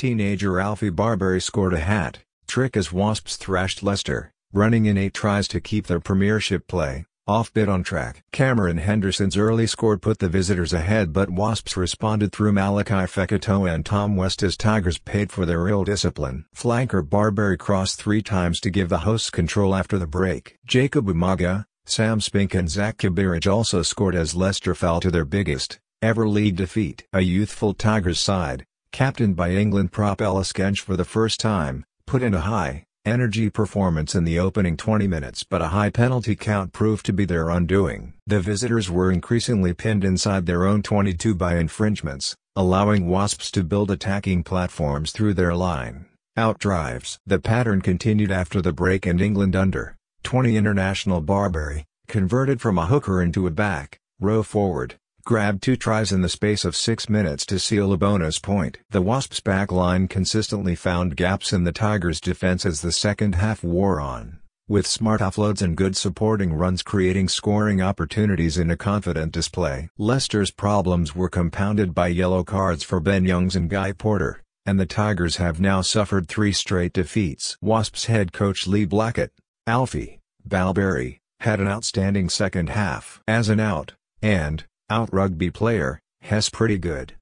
Teenager Alfie Barberry scored a hat, trick as Wasps thrashed Leicester, running in eight tries to keep their premiership play, off-bid on track. Cameron Henderson's early score put the visitors ahead but Wasps responded through Malachi Fekitoa and Tom West as Tigers paid for their ill discipline. Flanker Barberry crossed three times to give the hosts control after the break. Jacob Umaga, Sam Spink and Zach Kabiraj also scored as Leicester fell to their biggest, ever league defeat. A youthful Tigers side, captained by England prop Ellis Genge for the first time, put in a high, energy performance in the opening 20 minutes but a high penalty count proved to be their undoing. The visitors were increasingly pinned inside their own 22 by infringements, allowing Wasps to build attacking platforms through their line, out drives. The pattern continued after the break and England under 20 international Barbary converted from a hooker into a back, row forward, grabbed two tries in the space of six minutes to seal a bonus point. The Wasps' backline consistently found gaps in the Tigers' defense as the second half wore on, with smart offloads and good supporting runs creating scoring opportunities in a confident display. Leicester's problems were compounded by yellow cards for Ben Youngs and Guy Porter, and the Tigers have now suffered three straight defeats. Wasps head coach Lee Blackett, Alfie, Balberry, had an outstanding second half. As an out, and, out rugby player, Hess pretty good.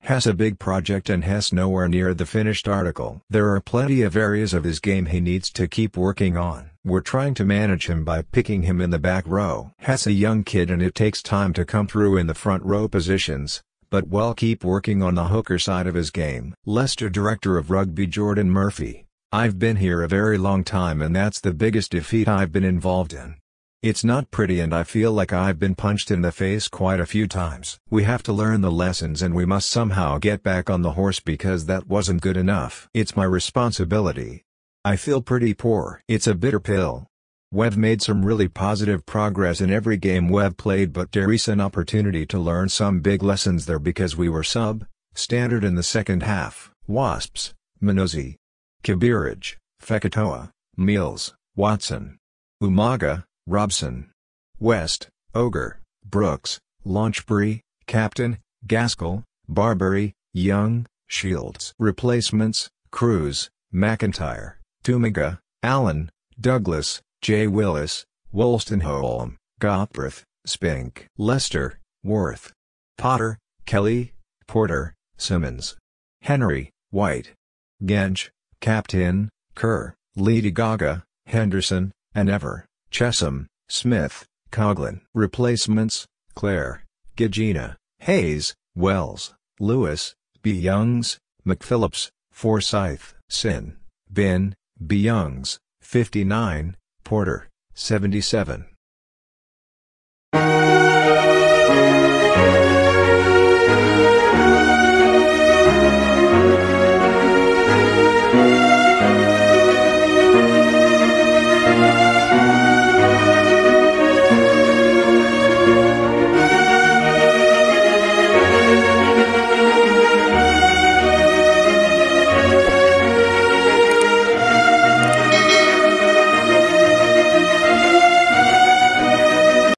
Hess a big project and Hess nowhere near the finished article. There are plenty of areas of his game he needs to keep working on. We're trying to manage him by picking him in the back row. Hess a young kid and it takes time to come through in the front row positions, but we'll keep working on the hooker side of his game. Leicester director of rugby Jordan Murphy, I've been here a very long time and that's the biggest defeat I've been involved in. It's not pretty and I feel like I've been punched in the face quite a few times. We have to learn the lessons and we must somehow get back on the horse because that wasn't good enough. It's my responsibility. I feel pretty poor. It's a bitter pill. Webb made some really positive progress in every game Webb played but there is an opportunity to learn some big lessons there because we were sub, standard in the second half. Wasps, Minozzi, Kabiraj, Fekitoa, Meals, Watson, Umaga, Robson. West, Ogre, Brooks, Launchbury, Captain, Gaskell, Barberry, Young, Shields. Replacements, Cruz, McIntyre, Dumiga, Allen, Douglas, J. Willis, Wolstenholme, Gopirth, Spink. Lester, Worth. Potter, Kelly, Porter, Simmons. Henry, White. Genge, Captain, Kerr, Lady Gaga, Henderson, and Ever. Chesham, Smith, Coglin, Replacements, Clare, Gagina, Hayes, Wells, Lewis, B. Youngs, McPhillips, Forsyth, Sin, Bin, B. Youngs, 59, Porter, 77.